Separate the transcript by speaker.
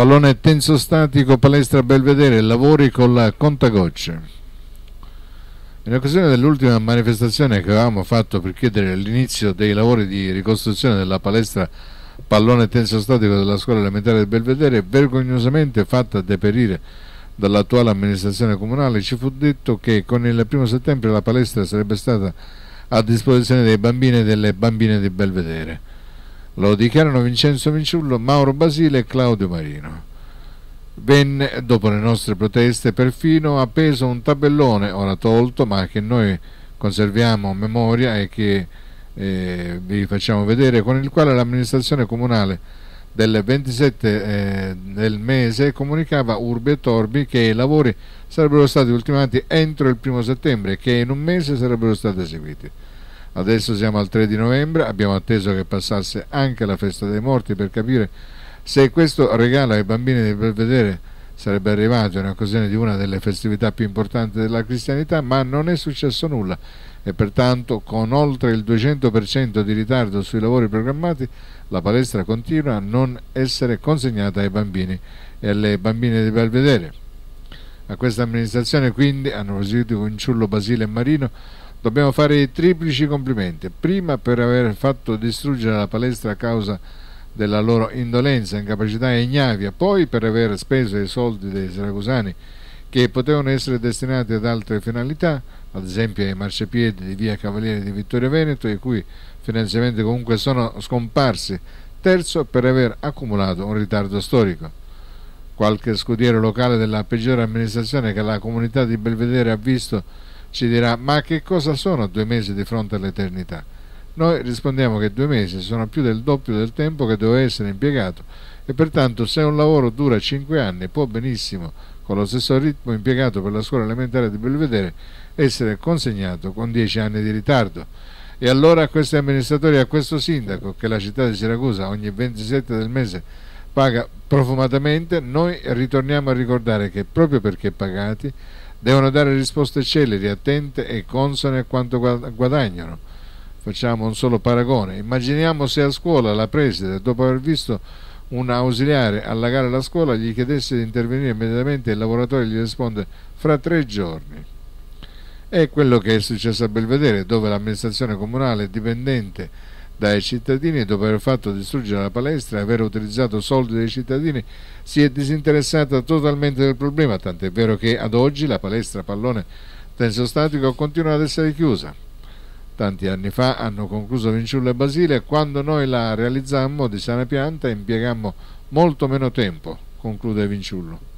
Speaker 1: Pallone tensostatico palestra Belvedere, lavori con la contagocce. In occasione dell'ultima manifestazione che avevamo fatto per chiedere l'inizio dei lavori di ricostruzione della palestra pallone tensostatico della scuola elementare del Belvedere, vergognosamente fatta deperire dall'attuale amministrazione comunale, ci fu detto che con il primo settembre la palestra sarebbe stata a disposizione dei bambini e delle bambine di Belvedere. Lo dichiarano Vincenzo Vinciullo, Mauro Basile e Claudio Marino. Venne, dopo le nostre proteste, perfino appeso un tabellone, ora tolto, ma che noi conserviamo a memoria e che eh, vi facciamo vedere, con il quale l'amministrazione comunale del 27 eh, del mese comunicava Urbi e Torbi che i lavori sarebbero stati ultimati entro il primo settembre e che in un mese sarebbero stati eseguiti. Adesso siamo al 3 di novembre, abbiamo atteso che passasse anche la festa dei morti per capire se questo regalo ai bambini del Belvedere sarebbe arrivato in occasione di una delle festività più importanti della cristianità, ma non è successo nulla e pertanto con oltre il 200% di ritardo sui lavori programmati la palestra continua a non essere consegnata ai bambini e alle bambine di Belvedere. A questa amministrazione quindi, hanno proseguito Ciullo Basile e Marino, Dobbiamo fare i triplici complimenti. Prima per aver fatto distruggere la palestra a causa della loro indolenza, incapacità e ignavia, poi per aver speso i soldi dei siracusani che potevano essere destinati ad altre finalità, ad esempio ai marciapiedi di via Cavaliere di Vittorio Veneto, i cui finanziamenti comunque sono scomparsi, terzo per aver accumulato un ritardo storico. Qualche scudiero locale della peggiore amministrazione che la comunità di Belvedere ha visto ci dirà ma che cosa sono due mesi di fronte all'eternità? Noi rispondiamo che due mesi sono più del doppio del tempo che doveva essere impiegato e pertanto se un lavoro dura cinque anni può benissimo, con lo stesso ritmo impiegato per la scuola elementare di Belvedere, essere consegnato con dieci anni di ritardo. E allora a questi amministratori e a questo sindaco che la città di Siracusa ogni 27 del mese paga profumatamente, noi ritorniamo a ricordare che proprio perché pagati Devono dare risposte celeri, attente e consone a quanto guadagnano. Facciamo un solo paragone. Immaginiamo se a scuola la preside, dopo aver visto un ausiliare allagare la scuola, gli chiedesse di intervenire immediatamente e il lavoratore gli risponde fra tre giorni. È quello che è successo a Belvedere, dove l'amministrazione comunale è dipendente dai cittadini dopo aver fatto distruggere la palestra e aver utilizzato soldi dei cittadini si è disinteressata totalmente del problema, tant'è vero che ad oggi la palestra pallone tenso statico continua ad essere chiusa. Tanti anni fa hanno concluso Vinciullo e Basile, quando noi la realizzammo di sana pianta impiegammo molto meno tempo, conclude Vinciullo.